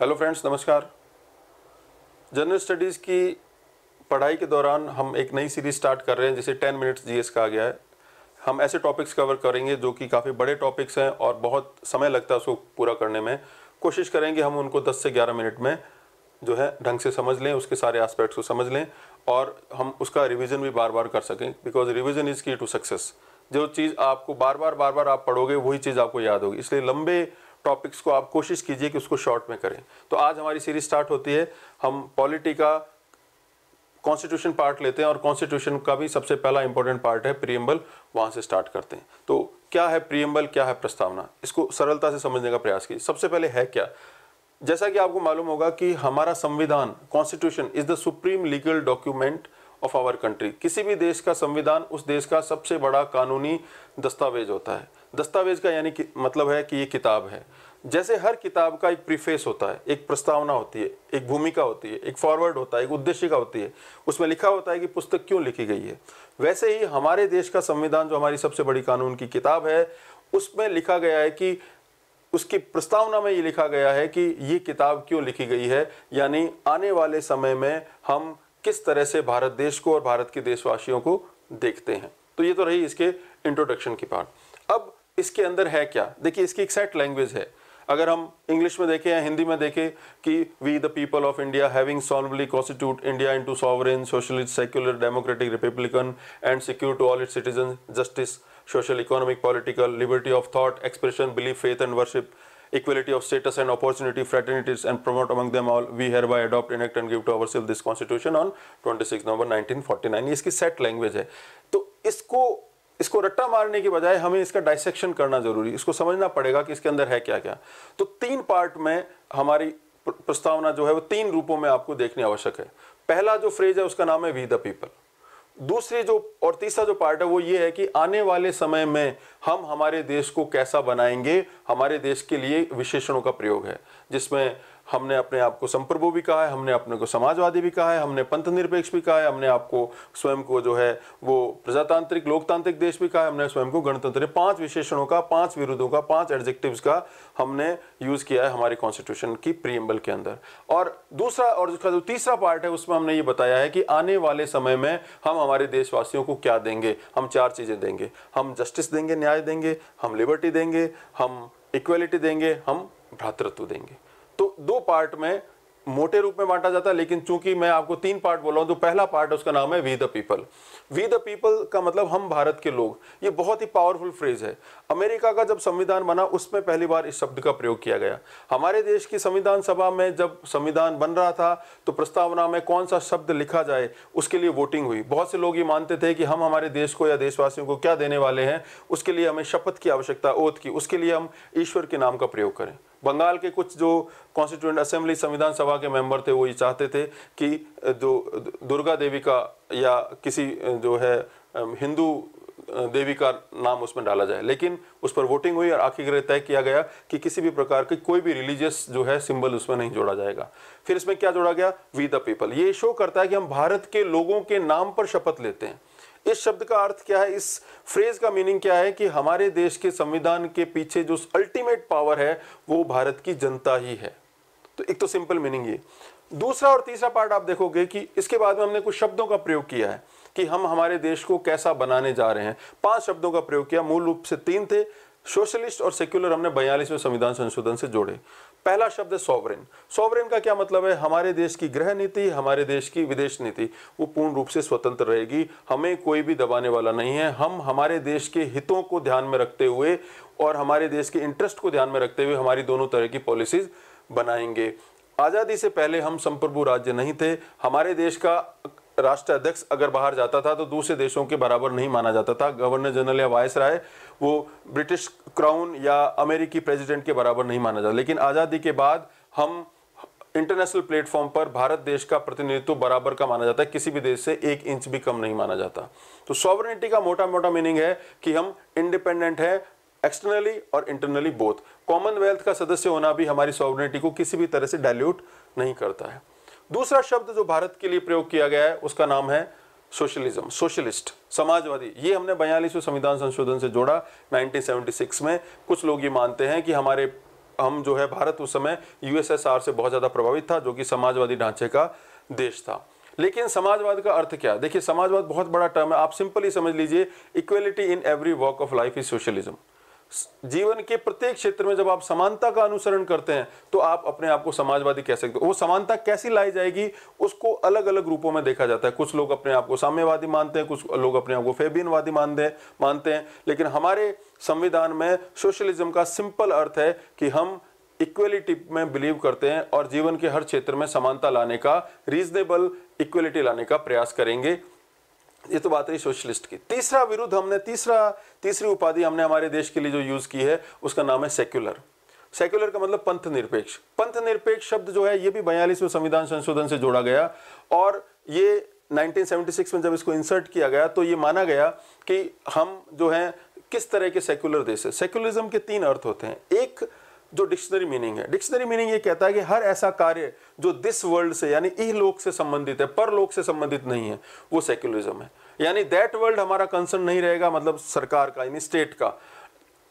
hello friends नमस्कार general studies की पढ़ाई के दौरान हम एक नई सीरीज स्टार्ट कर रहे हैं जिसे टेन मिनट्स जीएस कहा गया है हम ऐसे टॉपिक्स कवर करेंगे जो कि काफ़ी बड़े टॉपिक्स हैं और बहुत समय लगता है उसको पूरा करने में कोशिश करेंगे हम उनको 10 से 11 मिनट में जो है ढंग से समझ लें उसके सारे आस्पेक्ट्स को समझ लें और हम उसका रिविज़न भी बार बार कर सकें because revision is key to success जो चीज़ आपको बार बार बार बार आप पढ़ोगे वही चीज़ आपको याद होगी इसलिए लंबे टॉपिक्स को आप कोशिश कीजिए कि उसको शॉर्ट में करें तो आज हमारी सीरीज स्टार्ट होती है हम पॉलिटी का कॉन्स्टिट्यूशन पार्ट लेते हैं और कॉन्स्टिट्यूशन का भी सबसे पहला इंपॉर्टेंट पार्ट है प्रियम्बल वहाँ से स्टार्ट करते हैं तो क्या है प्रियम्बल क्या है प्रस्तावना इसको सरलता से समझने का प्रयास कीजिए सबसे पहले है क्या जैसा कि आपको मालूम होगा कि हमारा संविधान constitution is the supreme legal document of our country किसी भी देश का संविधान उस देश का सबसे बड़ा कानूनी दस्तावेज होता है दस्तावेज का यानी कि मतलब है कि ये किताब है जैसे हर किताब का एक प्रीफेस होता है एक प्रस्तावना होती है एक भूमिका होती है एक फॉरवर्ड होता है एक उद्देश्य का होती है उसमें लिखा होता है कि पुस्तक क्यों लिखी गई है वैसे ही हमारे देश का संविधान जो हमारी सबसे बड़ी कानून की किताब है उसमें लिखा गया है कि उसकी प्रस्तावना में ये लिखा गया है कि ये किताब क्यों लिखी गई है यानी आने वाले समय में हम किस तरह से भारत देश को और भारत के देशवासियों को देखते हैं तो ये तो रही इसके इंट्रोडक्शन की पार्ट अब इसके अंदर है क्या देखिए इसकी एक सेट लैंग्वेज है अगर हम इंग्लिश में देखें या हिंदी में देखें कि we the people of India having solemnly constituted India into sovereign socialist secular democratic republican and secure to all it citizen justice social economic political liberty of thought expression belief faith and worship equality of status and opportunity, fraternities and promote among them all, we hereby adopt, enact and give to ourselves this constitution on 26 november 1949 ये इसकी set language है तो इसको इसको रट्टा मारने के बजाय हमें इसका डाइसेक्शन करना जरूरी इसको समझना पड़ेगा कि इसके अंदर है क्या क्या तो तीन पार्ट में हमारी प्रस्तावना जो है वो तीन रूपों में आपको देखने आवश्यक है पहला जो फ्रेज है उसका नाम है वी द पीपल दूसरी जो और तीसरा जो पार्ट है वो ये है कि आने वाले समय में हम हमारे देश को कैसा बनाएंगे हमारे देश के लिए विशेषणों का प्रयोग है जिसमें हमने अपने आप को संप्रभु भी कहा है हमने अपने को समाजवादी भी कहा है हमने पंथ निरपेक्ष भी कहा है हमने आपको स्वयं को जो है वो प्रजातांत्रिक लोकतांत्रिक देश भी कहा है हमने स्वयं को गणतंत्र पांच विशेषणों का पांच विरोधों का पांच एडजेक्टिव्स का हमने यूज किया है हमारे कॉन्स्टिट्यूशन की प्रियम्बल के अंदर और दूसरा और उसका जो तीसरा पार्ट है उसमें हमने ये बताया है कि आने वाले समय में हम हमारे देशवासियों को क्या देंगे हम चार चीज़ें देंगे हम जस्टिस देंगे न्याय देंगे हम लिबर्टी देंगे हम इक्वेलिटी देंगे हम भ्रातृत्व देंगे तो दो पार्ट में मोटे रूप में बांटा जाता है लेकिन चूंकि मैं आपको तीन पार्ट बोला हूं तो पहला पार्ट उसका नाम है we the people we the people का मतलब हम भारत के लोग ये बहुत ही पावरफुल फ्रेज है अमेरिका का जब संविधान बना उसमें पहली बार इस शब्द का प्रयोग किया गया हमारे देश की संविधान सभा में जब संविधान बन रहा था तो प्रस्तावना में कौन सा शब्द लिखा जाए उसके लिए वोटिंग हुई बहुत से लोग ये मानते थे कि हम हमारे देश को या देशवासियों को क्या देने वाले हैं उसके लिए हमें शपथ की आवश्यकता ओथ की उसके लिए हम ईश्वर के नाम का प्रयोग करें बंगाल के कुछ जो कॉन्स्टिट्यूंट असेंबली संविधान सभा के मेंबर थे वो ये चाहते थे कि जो दुर्गा देवी का या किसी जो है हिंदू देवी का नाम उसमें डाला जाए लेकिन उस पर वोटिंग हुई और आखिर तय किया गया कि किसी भी प्रकार की कोई भी रिलीजियस जो है सिंबल उसमें नहीं जोड़ा जाएगा फिर इसमें क्या जोड़ा गया वी द पीपल ये शो करता है कि हम भारत के लोगों के नाम पर शपथ लेते हैं इस शब्द का अर्थ क्या है इस फ्रेज का मीनिंग क्या है कि हमारे देश के संविधान के पीछे जो अल्टीमेट पावर है वो भारत की जनता ही है तो एक तो सिंपल मीनिंग ये दूसरा और तीसरा पार्ट आप देखोगे कि इसके बाद में हमने कुछ शब्दों का प्रयोग किया है कि हम हमारे देश को कैसा बनाने जा रहे हैं पांच शब्दों का प्रयोग किया मूल रूप से तीन थे सोशलिस्ट और सेक्युलर हमने बयालीसवें संविधान संशोधन से जोड़े पहला शब्द है सॉवरेन सॉवरेन का क्या मतलब है हमारे देश की गृह नीति हमारे देश की विदेश नीति वो पूर्ण रूप से स्वतंत्र रहेगी हमें कोई भी दबाने वाला नहीं है हम हमारे देश के हितों को ध्यान में रखते हुए और हमारे देश के इंटरेस्ट को ध्यान में रखते हुए हमारी दोनों तरह की पॉलिसीज बनाएंगे आज़ादी से पहले हम संप्रभु राज्य नहीं थे हमारे देश का राष्ट्र अध्यक्ष अगर बाहर जाता था तो दूसरे देशों के बराबर नहीं माना जाता था गवर्नर जनरल या वायस राय वो ब्रिटिश क्राउन या अमेरिकी प्रेसिडेंट के बराबर नहीं माना जाता लेकिन आज़ादी के बाद हम इंटरनेशनल प्लेटफॉर्म पर भारत देश का प्रतिनिधित्व बराबर का माना जाता है किसी भी देश से एक इंच भी कम नहीं माना जाता तो सॉवरिटी का मोटा मोटा मीनिंग है कि हम इंडिपेंडेंट हैं एक्सटर्नली और इंटरनली बोथ कॉमनवेल्थ का सदस्य होना भी हमारी सॉवरिटी को किसी भी तरह से डायल्यूट नहीं करता है दूसरा शब्द जो भारत के लिए प्रयोग किया गया है उसका नाम है सोशलिज्म सोशलिस्ट समाजवादी ये हमने बयालीसवें संविधान संशोधन से जोड़ा 1976 में कुछ लोग ये मानते हैं कि हमारे हम जो है भारत उस समय यूएसएसआर से बहुत ज़्यादा प्रभावित था जो कि समाजवादी ढांचे का देश था लेकिन समाजवाद का अर्थ क्या देखिए समाजवाद बहुत बड़ा टर्म है आप सिंपली समझ लीजिए equality in every walk of life is socialism जीवन के प्रत्येक क्षेत्र में जब आप समानता का अनुसरण करते हैं तो आप अपने आप को समाजवादी कह सकते हो वो समानता कैसी लाई जाएगी उसको अलग अलग रूपों में देखा जाता है कुछ लोग अपने आप को साम्यवादी मानते हैं कुछ लोग अपने आप को फेबिनवादी मानते हैं मानते हैं लेकिन हमारे संविधान में सोशलिज्म का सिंपल अर्थ है कि हम इक्वेलिटी में बिलीव करते हैं और जीवन के हर क्षेत्र में समानता लाने का रीजनेबल इक्वलिटी लाने का प्रयास करेंगे ये तो बात रही सोशलिस्ट की तीसरा विरुद्ध हमने तीसरा तीसरी उपाधि हमने हमारे देश के लिए जो यूज की है उसका नाम है सेक्युलर सेक्युलर का मतलब पंथ निरपेक्ष पंथ निरपेक्ष शब्द जो है ये भी बयालीसवें संविधान संशोधन से जोड़ा गया और ये 1976 में जब इसको इंसर्ट किया गया तो ये माना गया कि हम जो हैं किस तरह के सेक्युलर देश है सेक्युलरिज्म के तीन अर्थ होते हैं एक जो डिक्शनरी मीनिंग है डिक्शनरी मीनिंग ये कहता है कि हर ऐसा कार्य जो दिस वर्ल्ड से यानी इह लोक से संबंधित है पर लोक से संबंधित नहीं है वो सेक्युलरिज्म है यानी दैट वर्ल्ड हमारा कंसर्न नहीं रहेगा मतलब सरकार का यानी स्टेट का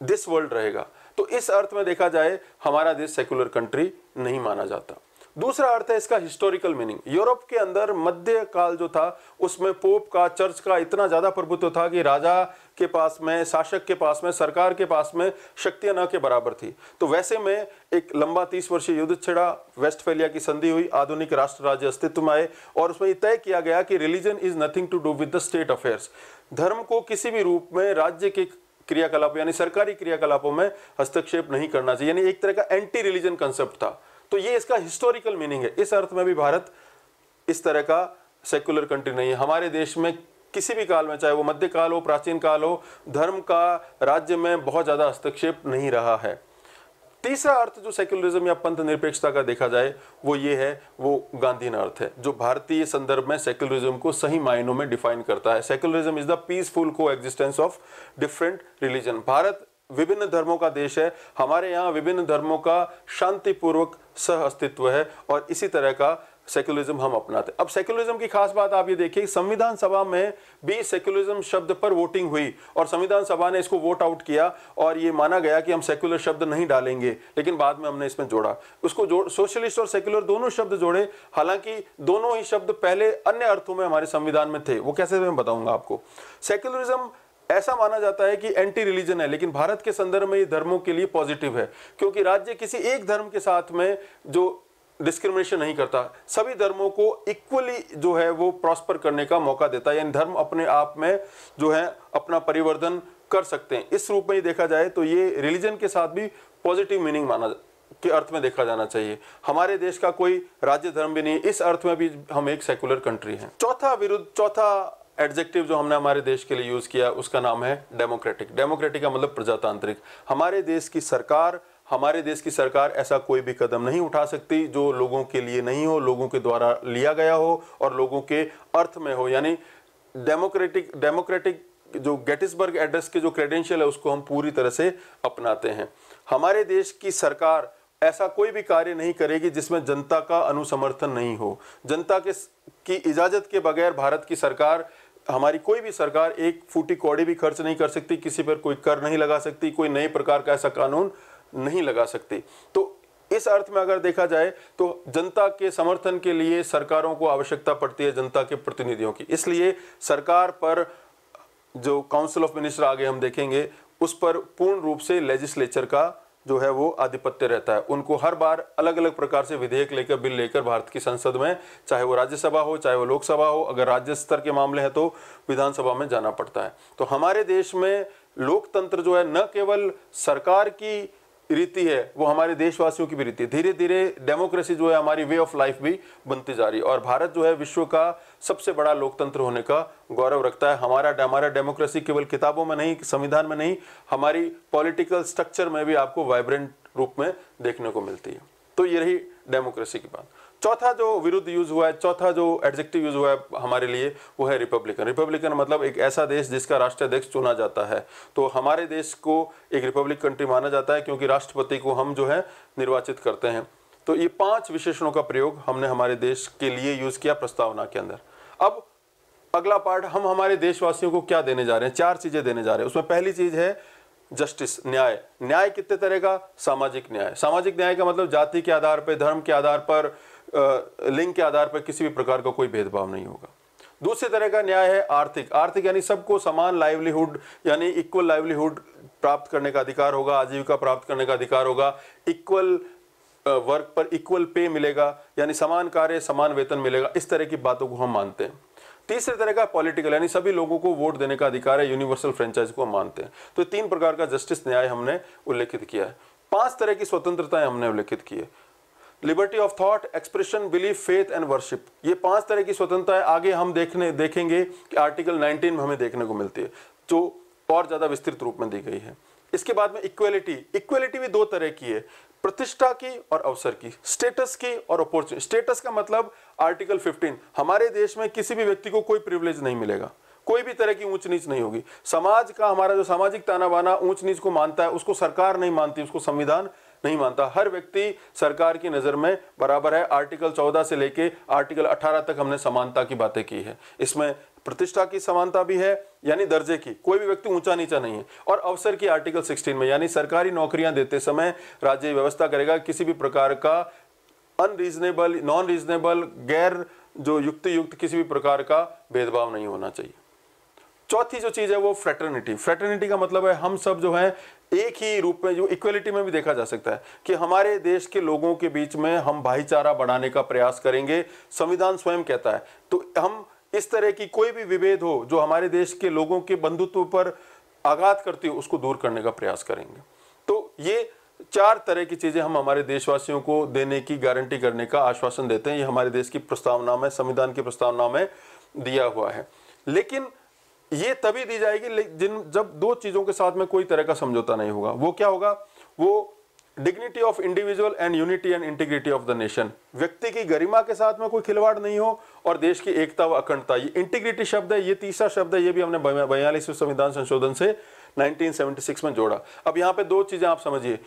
दिस वर्ल्ड रहेगा तो इस अर्थ में देखा जाए हमारा देश सेक्युलर कंट्री नहीं माना जाता दूसरा अर्थ है इसका हिस्टोरिकल मीनिंग यूरोप के अंदर मध्य काल जो था उसमें पोप का चर्च का इतना ज़्यादा प्रभुत्व था कि राजा के पास में शासक के पास में सरकार के पास में शक्तियां न के बराबर थी तो वैसे में एक लंबा तीस वर्षीय युद्ध छिड़ा वेस्टफेलिया की संधि हुई आधुनिक राष्ट्र राज्य अस्तित्व में आए और उसमें तय किया गया कि religion is nothing to do with the state affairs धर्म को किसी भी रूप में राज्य के क्रियाकलाप यानी सरकारी क्रियाकलापों में हस्तक्षेप नहीं करना चाहिए यानी एक तरह का एंटी रिलीजन कंसेप्ट था तो ये इसका हिस्टोरिकल मीनिंग है इस अर्थ में भी भारत इस तरह का सेकुलर कंट्री नहीं है हमारे देश में किसी भी काल में चाहे वो मध्यकाल हो प्राचीन काल हो धर्म का राज्य में बहुत ज़्यादा हस्तक्षेप नहीं रहा है तीसरा अर्थ जो सेक्युलरिज्म या पंथ निरपेक्षता का देखा जाए वो ये है वो गांधीन अर्थ है जो भारतीय संदर्भ में सेक्युलरिज्म को सही मायनों में डिफाइन करता है secularism is the peaceful coexistence of different religion Bharat विभिन्न धर्मों का देश है हमारे यहाँ विभिन्न धर्मों का शांतिपूर्वक सह अस्तित्व है और इसी तरह का सेक्युलरिज्म हम अपनाते अब सेक्युलरिज्म की खास बात आप ये देखिए संविधान सभा में भी सेक्युलरिज्म शब्द पर वोटिंग हुई और संविधान सभा ने इसको वोट आउट किया और ये माना गया कि हम सेक्युलर शब्द नहीं डालेंगे लेकिन बाद में हमने इसमें जोड़ा उसको जोड़ सोशलिस्ट और सेक्युलर दोनों शब्द जोड़े हालांकि दोनों ही शब्द पहले अन्य अर्थों में हमारे संविधान में थे वो कैसे मैं बताऊंगा आपको सेक्युलरिज्म ऐसा माना जाता है कि एंटी रिलीजन है लेकिन भारत के संदर्भ में ये धर्मों के लिए पॉजिटिव है क्योंकि राज्य किसी एक धर्म के साथ में जो डिस्क्रिमिनेशन नहीं करता सभी धर्मों को इक्वली जो है वो प्रॉस्पर करने का मौका देता है यानी धर्म अपने आप में जो है अपना परिवर्तन कर सकते हैं इस रूप में ही देखा जाए तो ये रिलीजन के साथ भी पॉजिटिव मीनिंग माना के अर्थ में देखा जाना चाहिए हमारे देश का कोई राज्य धर्म भी नहीं इस अर्थ में भी हम एक सेकुलर कंट्री हैं चौथा विरुद्ध चौथा एडजेक्टिव जो हमने हमारे देश के लिए यूज़ किया उसका नाम है डेमोक्रेटिक डेमोक्रेटिक का मतलब प्रजातांत्रिक हमारे देश की सरकार हमारे देश की सरकार ऐसा कोई भी कदम नहीं उठा सकती जो लोगों के लिए नहीं हो लोगों के द्वारा लिया गया हो और लोगों के अर्थ में हो यानी डेमोक्रेटिक डेमोक्रेटिक जो गेटिसबर्ग एड्रेस के जो क्रेडेंशियल है उसको हम पूरी तरह से अपनाते हैं हमारे देश की सरकार ऐसा कोई भी कार्य नहीं करेगी जिसमें जनता का अनुसमर्थन नहीं हो जनता के की इजाज़त के बगैर भारत की सरकार हमारी कोई भी सरकार एक फूटी कौड़ी भी खर्च नहीं कर सकती किसी पर कोई कर नहीं लगा सकती कोई नए प्रकार का ऐसा कानून नहीं लगा सकती तो इस अर्थ में अगर देखा जाए तो जनता के समर्थन के लिए सरकारों को आवश्यकता पड़ती है जनता के प्रतिनिधियों की इसलिए सरकार पर जो काउंसिल ऑफ मिनिस्टर आगे हम देखेंगे उस पर पूर्ण रूप से लेजिस्लेचर का जो है वो आधिपत्य रहता है उनको हर बार अलग अलग प्रकार से विधेयक लेकर बिल लेकर भारत की संसद में चाहे वो राज्यसभा हो चाहे वो लोकसभा हो अगर राज्य स्तर के मामले हैं तो विधानसभा में जाना पड़ता है तो हमारे देश में लोकतंत्र जो है न केवल सरकार की रीति है वो हमारे देशवासियों की भी रीति है धीरे धीरे डेमोक्रेसी जो है हमारी वे ऑफ लाइफ भी बनती जा रही है और भारत जो है विश्व का सबसे बड़ा लोकतंत्र होने का गौरव रखता है हमारा हमारा डेमोक्रेसी केवल किताबों में नहीं संविधान में नहीं हमारी पॉलिटिकल स्ट्रक्चर में भी आपको वाइब्रेंट रूप में देखने को मिलती है तो ये रही डेमोक्रेसी की बात चौथा जो विरुद्ध यूज हुआ है चौथा जो एडजेक्टिव यूज हुआ है हमारे लिए वो है रिपब्लिकन रिपब्लिकन मतलब एक ऐसा देश जिसका राष्ट्राध्यक्ष चुना जाता है तो हमारे देश को एक रिपब्लिक कंट्री माना जाता है क्योंकि राष्ट्रपति को हम जो है निर्वाचित करते हैं तो ये पांच विशेषणों का प्रयोग हमने हमारे देश के लिए यूज किया प्रस्तावना के अंदर अब अगला पार्ट हम हमारे देशवासियों को क्या देने जा रहे हैं चार चीजें देने जा रहे हैं उसमें पहली चीज है जस्टिस न्याय न्याय कितने तरह का सामाजिक न्याय सामाजिक न्याय का मतलब जाति के आधार पर धर्म के आधार पर लिंग के आधार पर किसी भी प्रकार का कोई भेदभाव नहीं होगा दूसरे तरह का न्याय है आर्थिक आर्थिक यानी सबको समान लाइवलीहुड यानी इक्वल लाइवलीहुड प्राप्त करने का अधिकार होगा आजीविका प्राप्त करने का अधिकार होगा इक्वल वर्क पर इक्वल पे मिलेगा यानी समान कार्य समान वेतन मिलेगा इस तरह की बातों को हम मानते हैं तीसरे तरह का पॉलिटिकल यानी सभी लोगों को वोट देने का अधिकार है यूनिवर्सल फ्रेंचाइज को हम मानते हैं तो तीन प्रकार का जस्टिस न्याय हमने उल्लेखित किया है पांच तरह की स्वतंत्रताएं हमने उल्लेखित की है liberty of thought expression belief faith and worship ये पांच तरह की स्वतंत्रता है आगे हम देखने देखेंगे कि आर्टिकल 19 में हमें देखने को मिलती है जो और ज़्यादा विस्तृत रूप में दी गई है इसके बाद में इक्वेलिटी इक्वेलिटी भी दो तरह की है प्रतिष्ठा की और अवसर की स्टेटस की और अपॉर्चुनिटी स्टेटस का मतलब आर्टिकल 15 हमारे देश में किसी भी व्यक्ति को कोई प्रिविलेज नहीं मिलेगा कोई भी तरह की ऊंच नीच नहीं होगी समाज का हमारा जो सामाजिक ताना बाना ऊंच नीच को मानता है उसको सरकार नहीं मानती उसको संविधान नहीं मानता हर व्यक्ति सरकार की नज़र में बराबर है आर्टिकल 14 से लेके आर्टिकल 18 तक हमने समानता की बातें की है इसमें प्रतिष्ठा की समानता भी है यानी दर्जे की कोई भी व्यक्ति ऊंचा नीचा नहीं है और अवसर की आर्टिकल 16 में यानी सरकारी नौकरियां देते समय राज्य व्यवस्था करेगा किसी भी प्रकार का अनरीजनेबल नॉन रीजनेबल गैर जो युक्त युक्त किसी भी प्रकार का भेदभाव नहीं होना चाहिए चौथी जो चीज है वो फ्रेटर्निटी फ्रेटर्निटी का मतलब है हम सब जो है एक ही रूप में जो इक्वलिटी में भी देखा जा सकता है कि हमारे देश के लोगों के बीच में हम भाईचारा बढ़ाने का प्रयास करेंगे संविधान स्वयं कहता है तो हम इस तरह की कोई भी विभेद हो जो हमारे देश के लोगों के बंधुत्व पर आघात करती हो उसको दूर करने का प्रयास करेंगे तो ये चार तरह की चीज़ें हम हमारे देशवासियों को देने की गारंटी करने का आश्वासन देते हैं ये हमारे देश की प्रस्तावना में संविधान की प्रस्तावना में दिया हुआ है लेकिन ये तभी दी जाएगी जिन जब दो चीज़ों के साथ में कोई तरह का समझौता नहीं होगा वो क्या होगा वो dignity of individual and unity and integrity of the nation व्यक्ति की गरिमा के साथ में कोई खिलवाड़ नहीं हो और देश की एकता व अखंडता ये इंटीग्रिटी शब्द है ये तीसरा शब्द है ये भी हमने बयालीसवें संविधान संशोधन से 1976 में जोड़ा अब यहाँ पे दो चीज़ें आप समझिए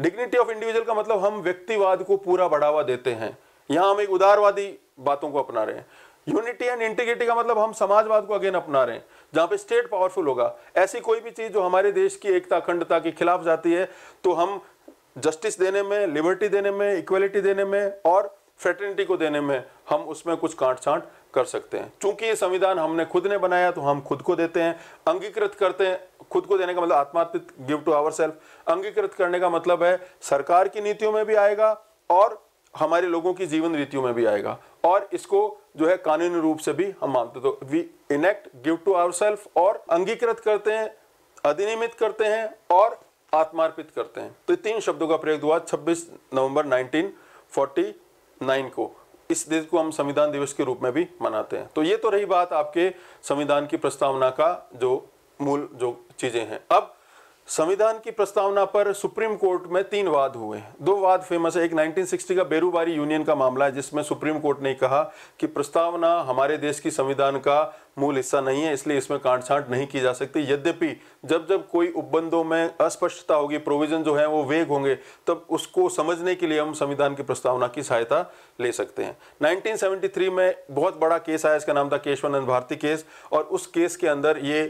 डिग्निटी ऑफ इंडिविजुअल का मतलब हम व्यक्तिवाद को पूरा बढ़ावा देते हैं यहाँ हम एक उदारवादी बातों को अपना रहे हैं यूनिटी एंड इंटीग्रिटी का मतलब हम समाजवाद को अगेन अपना रहे हैं जहां पे स्टेट पावरफुल होगा ऐसी कोई भी चीज जो हमारे देश की एकता अखंडता के खिलाफ जाती है तो हम जस्टिस देने में लिबर्टी देने में इक्वलिटी देने में और फ्रेटर्निटी को देने में हम उसमें कुछ काट छांट कर सकते हैं चूंकि ये संविधान हमने खुद ने बनाया तो हम खुद को देते हैं अंगीकृत करते हैं खुद को देने का मतलब आत्मात्मित गिव टू आवर सेल्फ अंगीकृत करने का मतलब है सरकार की नीतियों में भी आएगा और हमारे लोगों की जीवन रीतियों में भी आएगा और इसको जो है कानूनी रूप से भी हम मानते तो we enact give to our self और अंगीकृत करते हैं अधिनियमित करते हैं और आत्मार्पित करते हैं तो तीन शब्दों का प्रयोग हुआ 26 नवंबर 1949 को इस दिन को हम संविधान दिवस के रूप में भी मनाते हैं तो ये तो रही बात आपके संविधान की प्रस्तावना का जो मूल जो चीज़ें हैं अब संविधान की प्रस्तावना पर सुप्रीम कोर्ट में तीन वाद हुए दो वाद फेमस है एक 1960 का बेरूबारी यूनियन का मामला है जिसमें सुप्रीम कोर्ट ने कहा कि प्रस्तावना हमारे देश की संविधान का मूल हिस्सा नहीं है इसलिए इसमें काट छांट नहीं की जा सकती यद्यपि जब जब कोई उपबंधों में अस्पष्टता होगी प्रोविजन जो है वो वेग होंगे तब उसको समझने के लिए हम संविधान की प्रस्तावना की सहायता ले सकते हैं 1973 में बहुत बड़ा केस आया इसका नाम था केशवानंद भारती केस और उस केस के अंदर ये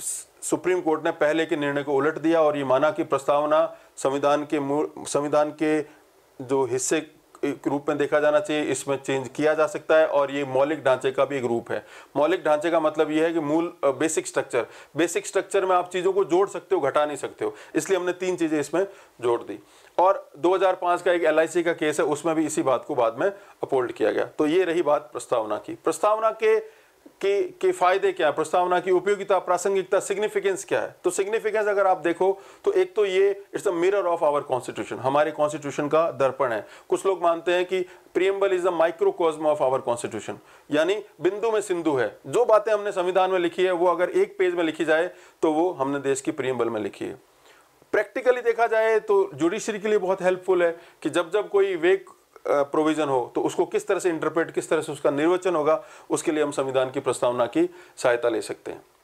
सुप्रीम कोर्ट ने पहले के निर्णय को उलट दिया और ये माना कि प्रस्तावना संविधान के मूल संविधान के जो हिस्से रूप में देखा जाना चाहिए इसमें चेंज किया जा सकता है और ये मौलिक ढांचे का भी एक रूप है मौलिक ढांचे का मतलब ये है कि मूल बेसिक स्ट्रक्चर बेसिक स्ट्रक्चर में आप चीज़ों को जोड़ सकते हो घटा नहीं सकते हो इसलिए हमने तीन चीज़ें इसमें जोड़ दी और 2005 का एक एल का केस है उसमें भी इसी बात को बाद में अपोल्ड किया गया तो ये रही बात प्रस्तावना की प्रस्तावना के के के फायदे क्या है प्रस्तावना की उपयोगिता प्रासंगिकता सिग्निफिकेंस क्या है तो सिग्निफिकेंस अगर आप देखो तो एक तो ये it's a mirror of our constitution हमारे कॉन्स्टिट्यूशन का दर्पण है कुछ लोग मानते हैं कि preamble is a microcosm of our constitution यानी बिंदु में सिंधु है जो बातें हमने संविधान में लिखी है वो अगर एक पेज में लिखी जाए तो वो हमने देश की प्रियम्बल में लिखी है प्रैक्टिकली देखा जाए तो जुडिशरी के लिए बहुत हेल्पफुल है कि जब जब कोई वेग प्रोविजन हो तो उसको किस तरह से इंटरप्रेट किस तरह से उसका निर्वचन होगा उसके लिए हम संविधान की प्रस्तावना की सहायता ले सकते हैं